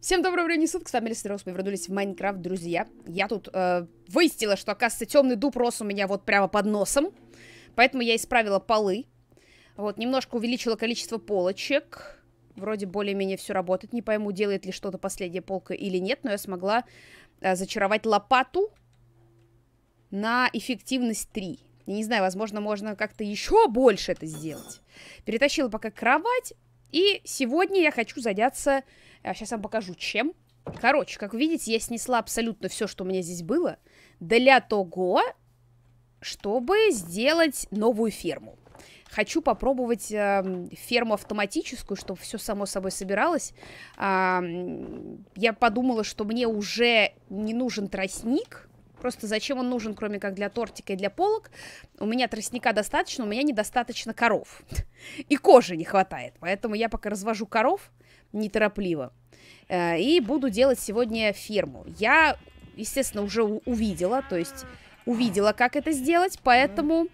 Всем доброго времени суток, с вами Лестерос, мы вернулись в Майнкрафт, друзья. Я тут э, выяснила, что, оказывается, темный дуб рос у меня вот прямо под носом. Поэтому я исправила полы. Вот, немножко увеличила количество полочек. Вроде более-менее все работает. Не пойму, делает ли что-то последняя полка или нет, но я смогла э, зачаровать лопату на эффективность 3. Я не знаю, возможно, можно как-то еще больше это сделать. Перетащила пока кровать. И сегодня я хочу заняться Сейчас а, вам покажу, чем. Короче, как видите, я снесла абсолютно все, что у меня здесь было, для того, чтобы сделать новую ферму. Хочу попробовать э, ферму автоматическую, чтобы все само собой собиралось. Э, я подумала, что мне уже не нужен тростник. Просто зачем он нужен, кроме как для тортика и для полок? У меня тростника достаточно, у меня недостаточно коров. И кожи не хватает. Поэтому я пока развожу коров неторопливо. Э, и буду делать сегодня ферму. Я, естественно, уже увидела, то есть увидела, как это сделать, поэтому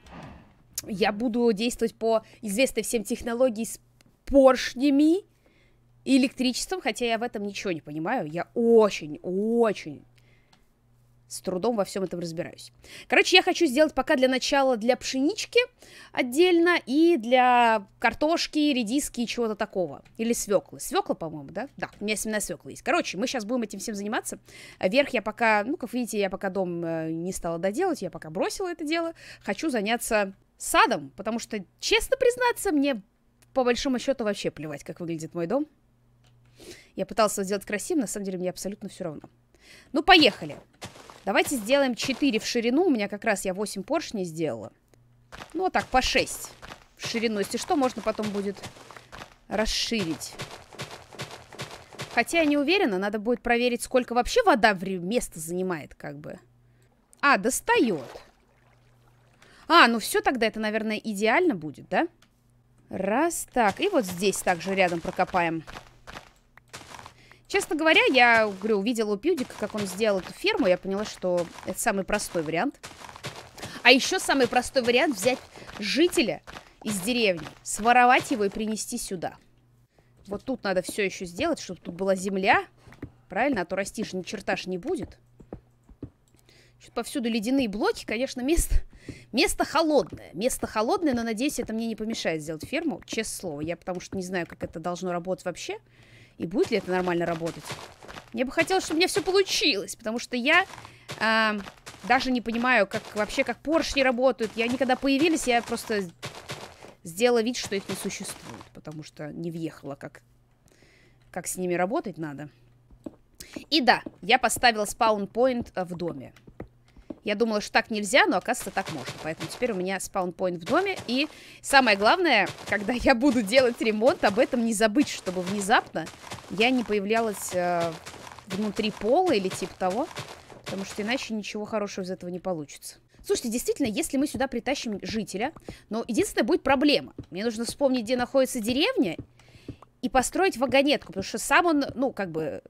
я буду действовать по известной всем технологии с поршнями и электричеством, хотя я в этом ничего не понимаю. Я очень-очень с трудом во всем этом разбираюсь. Короче, я хочу сделать пока для начала для пшенички отдельно и для картошки, редиски и чего-то такого. Или свеклы. Свекла, по-моему, да? Да, у меня семена свеклы есть. Короче, мы сейчас будем этим всем заниматься. Вверх а я пока, ну, как видите, я пока дом э, не стала доделать, я пока бросила это дело. Хочу заняться садом, потому что, честно признаться, мне по большому счету вообще плевать, как выглядит мой дом. Я пытался сделать красивым, на самом деле мне абсолютно все равно. Ну, поехали. Давайте сделаем 4 в ширину. У меня как раз я 8 поршней сделала. Ну, вот так, по 6 в ширину. Если что, можно потом будет расширить. Хотя я не уверена, надо будет проверить, сколько вообще вода места занимает, как бы. А, достает. А, ну все, тогда это, наверное, идеально будет, да? Раз, так. И вот здесь также рядом прокопаем. Честно говоря, я, говорю, увидела у Пьюдика, как он сделал эту ферму, я поняла, что это самый простой вариант. А еще самый простой вариант взять жителя из деревни, своровать его и принести сюда. Вот тут надо все еще сделать, чтобы тут была земля, правильно, а то расти же ни черта ж не будет. Чуть повсюду ледяные блоки, конечно, место, место холодное. Место холодное, но, надеюсь, это мне не помешает сделать ферму, честное слово. Я потому что не знаю, как это должно работать вообще. Вообще. И будет ли это нормально работать? Мне бы хотелось, чтобы у меня все получилось, потому что я э, даже не понимаю, как вообще как поршни работают. Я никогда появились, я просто сделала вид, что их не существует, потому что не въехала, как, как с ними работать надо. И да, я поставила спаун-поинт э, в доме. Я думала, что так нельзя, но оказывается так можно. Поэтому теперь у меня спаунпоинт в доме. И самое главное, когда я буду делать ремонт, об этом не забыть, чтобы внезапно я не появлялась э, внутри пола или типа того. Потому что иначе ничего хорошего из этого не получится. Слушайте, действительно, если мы сюда притащим жителя, но единственная будет проблема. Мне нужно вспомнить, где находится деревня, и построить вагонетку, потому что сам он, ну, как бы,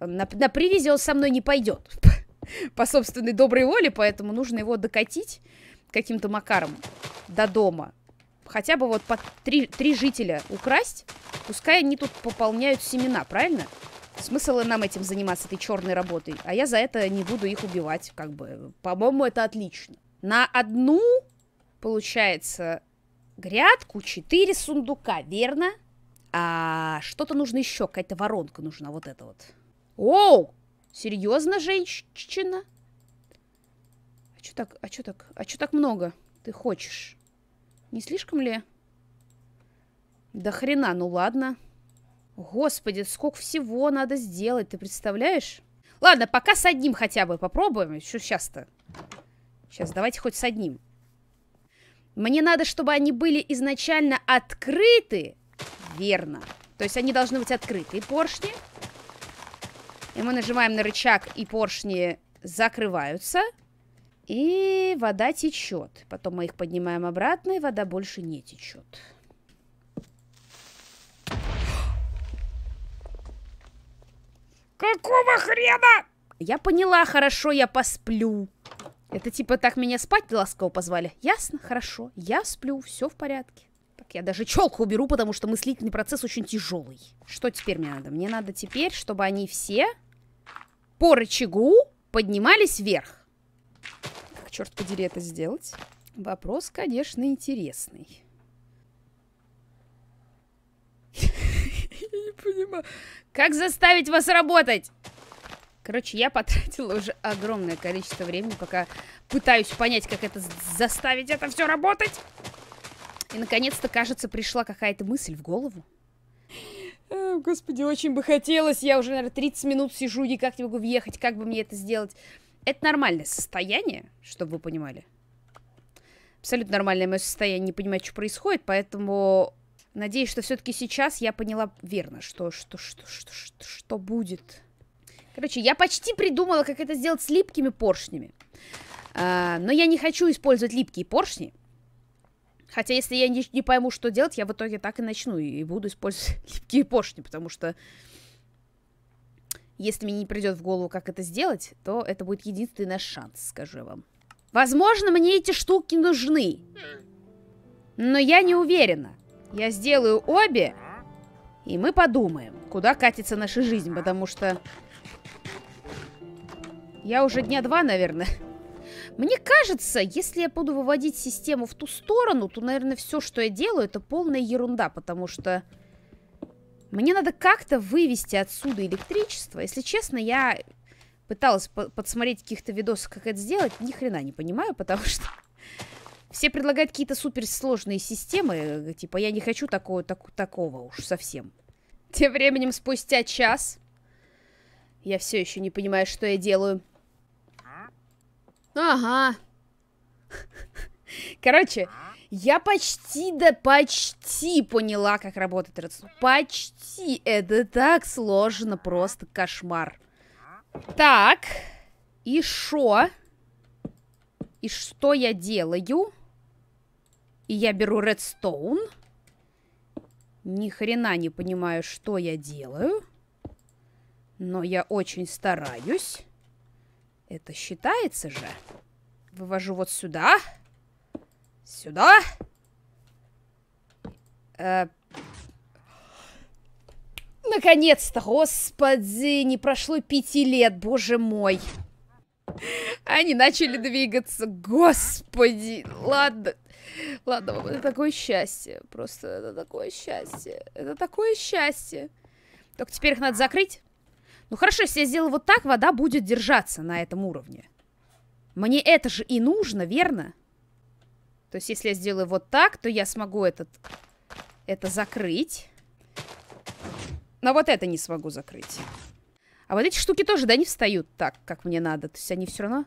на, на привязи он со мной не пойдет. по собственной доброй воле, поэтому нужно его докатить каким-то макаром до дома. Хотя бы вот по три, три жителя украсть, пускай они тут пополняют семена, правильно? Смысл нам этим заниматься, этой черной работой. А я за это не буду их убивать, как бы. По-моему, это отлично. На одну, получается, грядку четыре сундука, верно? А что-то нужно еще, какая-то воронка нужна, вот эта вот. Оу, Серьезно, женщина? А что так, а что так, а что так много ты хочешь? Не слишком ли? Да хрена, ну ладно. Господи, сколько всего надо сделать, ты представляешь? Ладно, пока с одним хотя бы попробуем. Еще сейчас-то? Сейчас, давайте хоть с одним. Мне надо, чтобы они были изначально открыты. Верно. То есть они должны быть открытые поршни. Поршни. И мы нажимаем на рычаг, и поршни закрываются. И вода течет. Потом мы их поднимаем обратно, и вода больше не течет. Какого хрена? Я поняла, хорошо, я посплю. Это типа так меня спать ласково позвали. Ясно, хорошо, я сплю, все в порядке. Так, я даже челку уберу, потому что мыслительный процесс очень тяжелый. Что теперь мне надо? Мне надо теперь, чтобы они все по рычагу поднимались вверх. Как, черт подери, это сделать? Вопрос, конечно, интересный. Я не понимаю. Как заставить вас работать? Короче, я потратила уже огромное количество времени, пока пытаюсь понять, как это заставить это все работать. И, наконец-то, кажется, пришла какая-то мысль в голову. Э, господи, очень бы хотелось. Я уже, наверное, 30 минут сижу, никак не могу въехать. Как бы мне это сделать? Это нормальное состояние, чтобы вы понимали. Абсолютно нормальное мое состояние, не понимаю, что происходит, поэтому надеюсь, что все-таки сейчас я поняла верно, что, что, что, что, что, что будет. Короче, я почти придумала, как это сделать с липкими поршнями. А, но я не хочу использовать липкие поршни. Хотя, если я не, не пойму, что делать, я в итоге так и начну и буду использовать липкие поршни, потому что если мне не придет в голову, как это сделать, то это будет единственный наш шанс, скажу я вам. Возможно, мне эти штуки нужны. Но я не уверена. Я сделаю обе, и мы подумаем, куда катится наша жизнь, потому что... Я уже дня два, наверное, Мне кажется, если я буду выводить систему в ту сторону, то, наверное, все, что я делаю, это полная ерунда, потому что... Мне надо как-то вывести отсюда электричество. Если честно, я пыталась по подсмотреть каких-то видосов, как это сделать. Ни хрена не понимаю, потому что... Все предлагают какие-то суперсложные системы. Типа, я не хочу такого, так, такого уж совсем. Тем временем, спустя час... Я все еще не понимаю, что я делаю. Ага. Короче, я почти, да почти поняла, как работает рацион. Почти. Это так сложно, просто кошмар. Так. И шо? И что я делаю? И я беру редстоун. Ни хрена не понимаю, что я делаю. Но я очень стараюсь. Это считается же. Вывожу вот сюда. Сюда. Э Наконец-то, господи, не прошло пяти лет, боже мой. Они начали двигаться, господи, ладно. Ладно, это такое счастье, просто это такое счастье, это такое счастье. Только теперь их надо закрыть. Ну хорошо, если я сделаю вот так, вода будет держаться на этом уровне. Мне это же и нужно, верно? То есть, если я сделаю вот так, то я смогу этот... Это закрыть. Но вот это не смогу закрыть. А вот эти штуки тоже, да, не встают так, как мне надо. То есть, они все равно...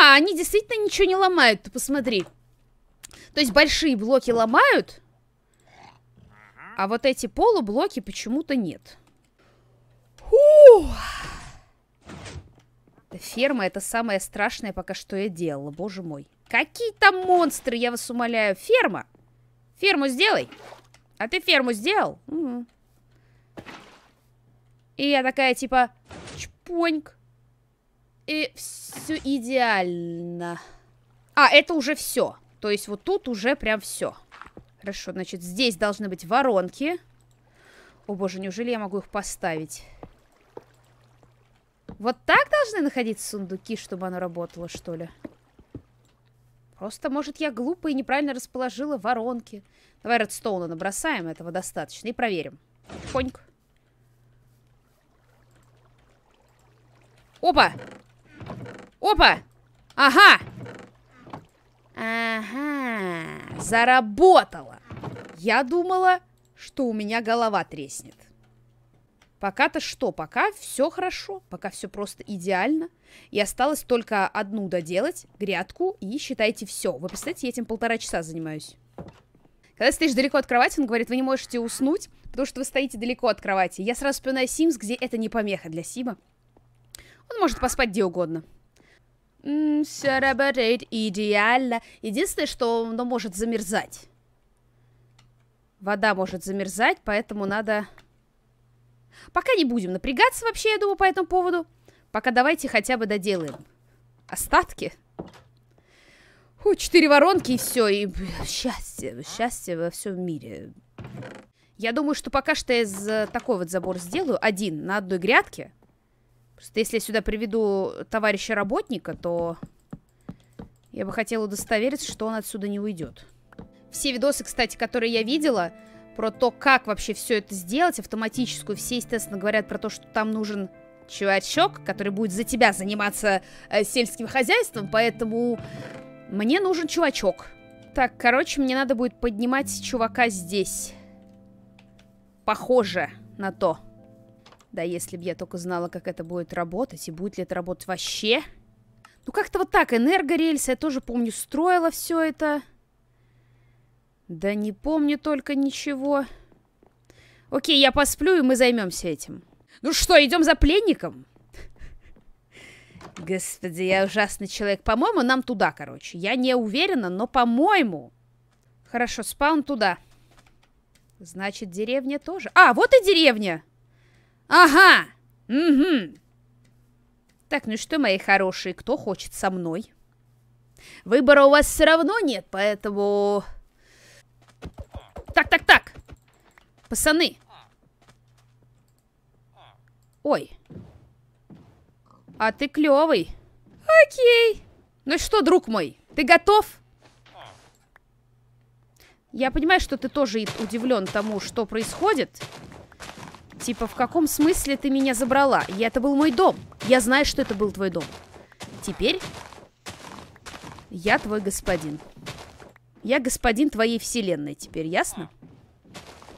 А, они действительно ничего не ломают, ты посмотри. То есть, большие блоки ломают, а вот эти полублоки почему-то нет. Ферма это самое страшное пока что я делала, боже мой. Какие там монстры, я вас умоляю. Ферма! Ферму сделай! А ты ферму сделал? Угу. И я такая, типа, чпоньк. И все идеально. А, это уже все. То есть вот тут уже прям все. Хорошо, значит, здесь должны быть воронки. О боже, неужели я могу их поставить? Вот так должны находиться сундуки, чтобы оно работало, что ли? Просто, может, я глупо и неправильно расположила воронки. Давай редстоуна набросаем, этого достаточно, и проверим. Поньк. Опа! Опа! Ага! Ага, заработала. Я думала, что у меня голова треснет. Пока-то что? Пока все хорошо, пока все просто идеально. И осталось только одну доделать, грядку, и считайте все. Вы представляете, я этим полтора часа занимаюсь. Когда стоишь далеко от кровати, он говорит, вы не можете уснуть, потому что вы стоите далеко от кровати. Я сразу вспоминаю симс, где это не помеха для Сима. Он может поспать где угодно. Все работает идеально. Единственное, что оно может замерзать. Вода может замерзать, поэтому надо... Пока не будем напрягаться вообще, я думаю, по этому поводу. Пока давайте хотя бы доделаем остатки. Фу, четыре воронки и все, и счастье, счастье во всем мире. Я думаю, что пока что я из э, такой вот забор сделаю, один на одной грядке. Просто если я сюда приведу товарища работника, то я бы хотела удостовериться, что он отсюда не уйдет. Все видосы, кстати, которые я видела, про то, как вообще все это сделать, автоматическую, все, естественно, говорят про то, что там нужен чувачок, который будет за тебя заниматься э, сельским хозяйством, поэтому мне нужен чувачок. Так, короче, мне надо будет поднимать чувака здесь. Похоже на то. Да если бы я только знала, как это будет работать, и будет ли это работать вообще. Ну как-то вот так, энергорельсы, я тоже помню, строила все это. Да не помню только ничего. Окей, я посплю, и мы займемся этим. Ну что, идем за пленником? Господи, я ужасный человек. По-моему, нам туда, короче. Я не уверена, но по-моему. Хорошо, спаун туда. Значит, деревня тоже. А, вот и деревня! Ага! Угу! Так, ну что, мои хорошие, кто хочет со мной? Выбора у вас все равно нет, поэтому... Так, так, так! Пацаны! Ой. А ты клевый. Окей. Ну что, друг мой, ты готов? Я понимаю, что ты тоже удивлен тому, что происходит. Типа, в каком смысле ты меня забрала? Я, это был мой дом. Я знаю, что это был твой дом. Теперь я твой господин. Я господин твоей вселенной теперь, ясно?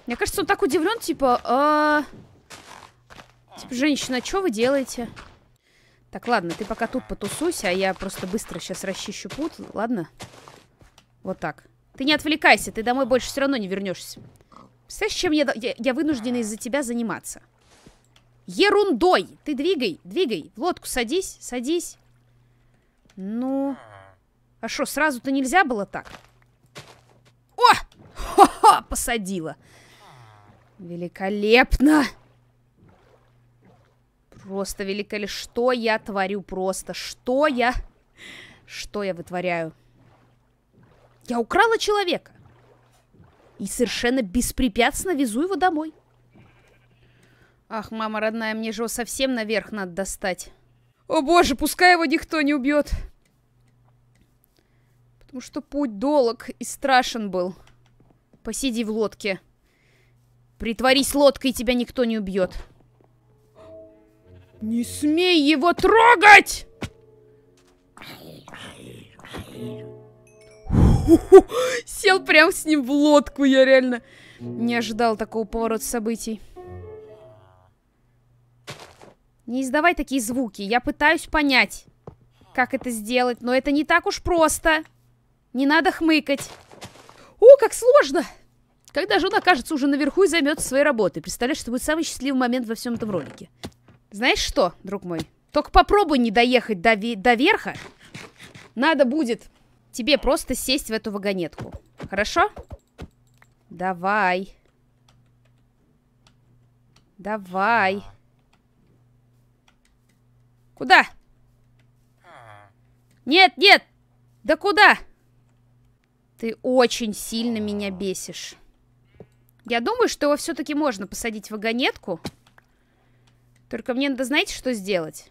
Мне кажется, он так удивлен, типа, а... Типа, женщина, а что вы делаете? Так, ладно, ты пока тут потусуйся, а я просто быстро сейчас расчищу путь, ладно? Вот так. Ты не отвлекайся, ты домой больше все равно не вернешься. Представляешь, чем я, я, я вынуждена из-за тебя заниматься? Ерундой! Ты двигай, двигай. В лодку садись, садись. Ну... А что, сразу-то нельзя было так? О! Хо-хо! Посадила. Великолепно! Просто великолепно. Что я творю просто? Что я... Что я вытворяю? Я украла человека и совершенно беспрепятственно везу его домой. Ах, мама родная, мне же его совсем наверх надо достать. О боже, пускай его никто не убьет. Потому что путь долг и страшен был. Посиди в лодке. Притворись лодкой, тебя никто не убьет. Не смей его трогать! Сел прям с ним в лодку, я реально не ожидал такого поворота событий. Не издавай такие звуки, я пытаюсь понять, как это сделать, но это не так уж просто. Не надо хмыкать. О, как сложно! Когда же он окажется уже наверху и займется своей работой? Представляешь, это будет самый счастливый момент во всем этом ролике. Знаешь что, друг мой? Только попробуй не доехать до, до верха. Надо будет тебе просто сесть в эту вагонетку. Хорошо? Давай. Давай. Куда? Нет, нет! Да куда? Ты очень сильно меня бесишь. Я думаю, что его все-таки можно посадить в вагонетку. Только мне надо, знаете, что сделать?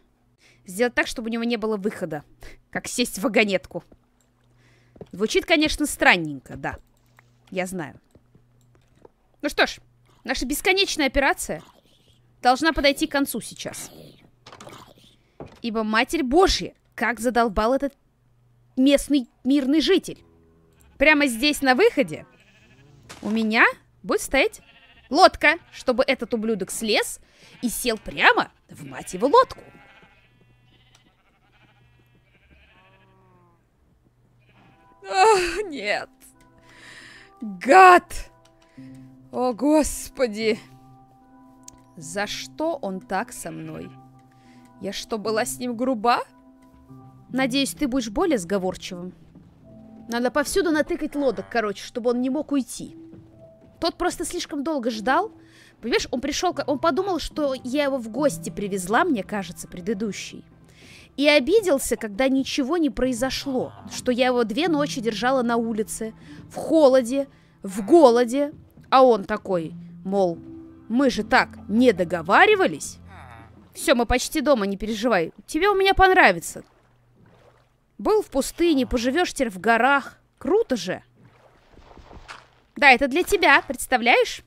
Сделать так, чтобы у него не было выхода. Как сесть в вагонетку. Звучит, конечно, странненько, да. Я знаю. Ну что ж, наша бесконечная операция должна подойти к концу сейчас. Ибо, Матерь Божья, как задолбал этот местный мирный житель. Прямо здесь, на выходе, у меня будет стоять лодка, чтобы этот ублюдок слез и сел прямо в мать его лодку. О, нет. Гад! О, господи! За что он так со мной? Я что, была с ним груба? Надеюсь, ты будешь более сговорчивым. Надо повсюду натыкать лодок, короче, чтобы он не мог уйти. Тот просто слишком долго ждал. Понимаешь, он пришел, он подумал, что я его в гости привезла, мне кажется, предыдущий и обиделся, когда ничего не произошло, что я его две ночи держала на улице, в холоде, в голоде, а он такой, мол, мы же так не договаривались. Все, мы почти дома, не переживай. Тебе у меня понравится. Был в пустыне, поживешь теперь в горах. Круто же. Да, это для тебя, представляешь?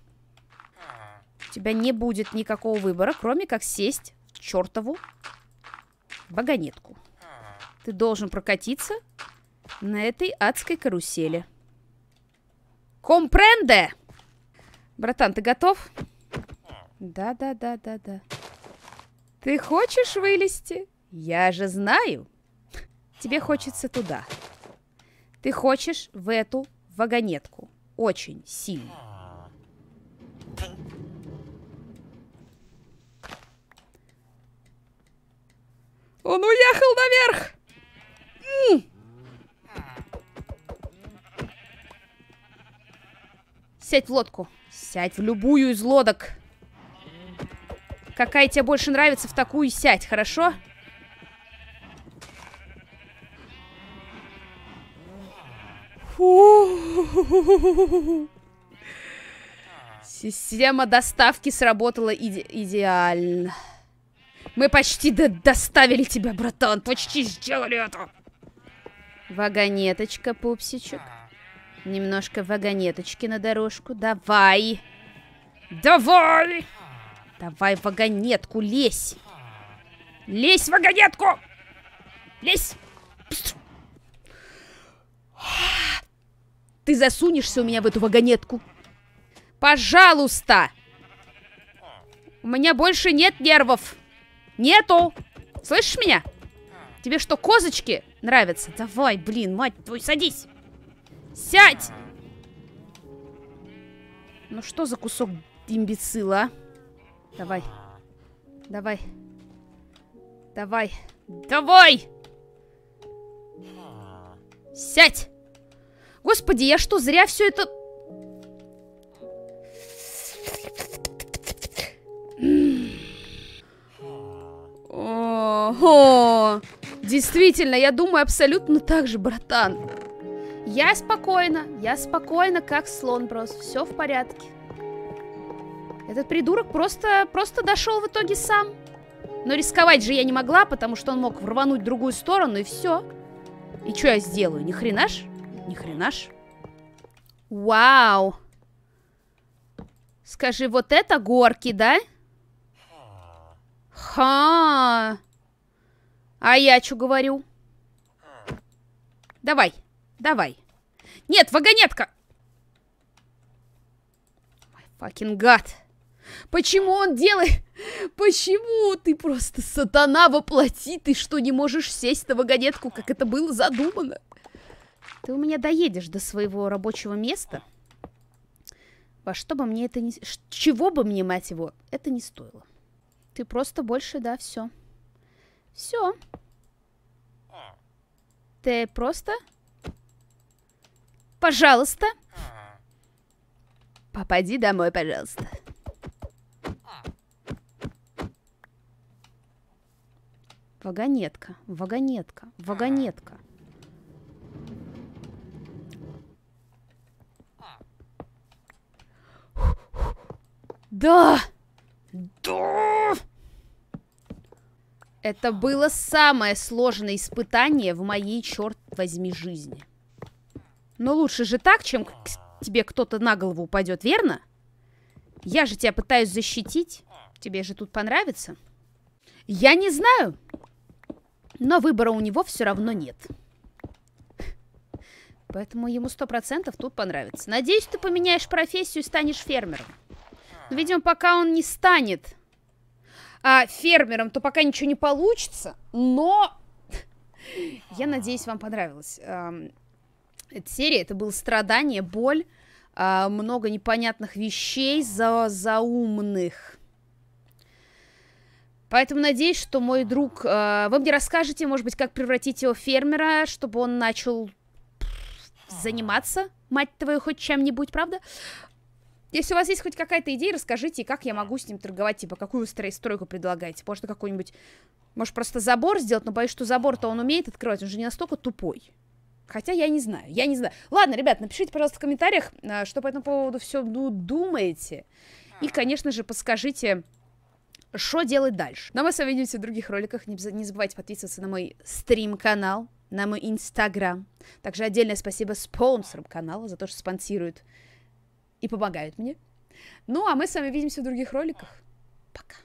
У тебя не будет никакого выбора, кроме как сесть в чертову вагонетку. Ты должен прокатиться на этой адской карусели. Компренде! Братан, ты готов? Да-да-да-да-да. Ты хочешь вылезти? Я же знаю. Тебе хочется туда. Ты хочешь в эту вагонетку. Очень сильно. Он уехал наверх! М -м. Сядь в лодку. Сядь в любую из лодок. Какая тебе больше нравится, в такую сядь, хорошо? Система доставки сработала иде идеально. Мы почти до доставили тебя, братан. Почти сделали это. Вагонеточка, пупсичек. Немножко вагонеточки на дорожку. Давай. Давай. Давай вагонетку, лезь. Лезь вагонетку. Лезь. Ты засунешься у меня в эту вагонетку. Пожалуйста. У меня больше нет нервов. Нету! Слышишь меня? Тебе что, козочки нравятся? Давай, блин, мать твою, садись! Сядь! Ну что за кусок имбецила, а? Давай. Давай. Давай. Давай! Сядь! Господи, я что, зря все это Ого! Действительно, я думаю абсолютно так же, братан. Я спокойно, я спокойно, как слон брос, Все в порядке. Этот придурок просто, просто дошел в итоге сам. Но рисковать же я не могла, потому что он мог рвануть в другую сторону, и все. И что я сделаю? Ни хрена ж? Ни хрена ж. Вау. Скажи, вот это горки, да? Ха. А я что говорю? Давай, давай. Нет, вагонетка! Мой Почему он делает... Почему ты просто сатана воплоти? Ты что, не можешь сесть на вагонетку, как это было задумано? Ты у меня доедешь до своего рабочего места? Во что бы мне это не... Чего бы мне, мать его, это не стоило. Ты просто больше, да, все. Все. Ты просто... Пожалуйста. Попади домой, пожалуйста. Вагонетка, вагонетка, вагонетка. Да! Это было самое сложное испытание в моей, черт возьми, жизни. Но лучше же так, чем к тебе кто-то на голову упадет, верно? Я же тебя пытаюсь защитить. Тебе же тут понравится. Я не знаю. Но выбора у него все равно нет. Поэтому ему сто процентов тут понравится. Надеюсь, ты поменяешь профессию и станешь фермером. Но, видимо, пока он не станет а, фермером, то пока ничего не получится, но я надеюсь, вам понравилась эта серия. Это было страдание, боль, а, много непонятных вещей, за заумных. Поэтому надеюсь, что мой друг... А, вы мне расскажете, может быть, как превратить его в фермера, чтобы он начал заниматься, мать твою, хоть чем-нибудь, правда? Если у вас есть хоть какая-то идея, расскажите, как я могу с ним торговать, типа, какую стройку предлагаете. Может, какой-нибудь... Может, просто забор сделать, но боюсь, что забор-то он умеет открывать, он же не настолько тупой. Хотя я не знаю, я не знаю. Ладно, ребят, напишите, пожалуйста, в комментариях, э, что по этому поводу все ну, думаете. И, а. конечно же, подскажите, что делать дальше. Но ну, а мы с вами увидимся в других роликах. Не забывайте подписываться на мой стрим-канал, на мой инстаграм. Также отдельное спасибо спонсорам канала за то, что спонсируют и помогают мне. Ну, а мы с вами увидимся в других роликах. Пока.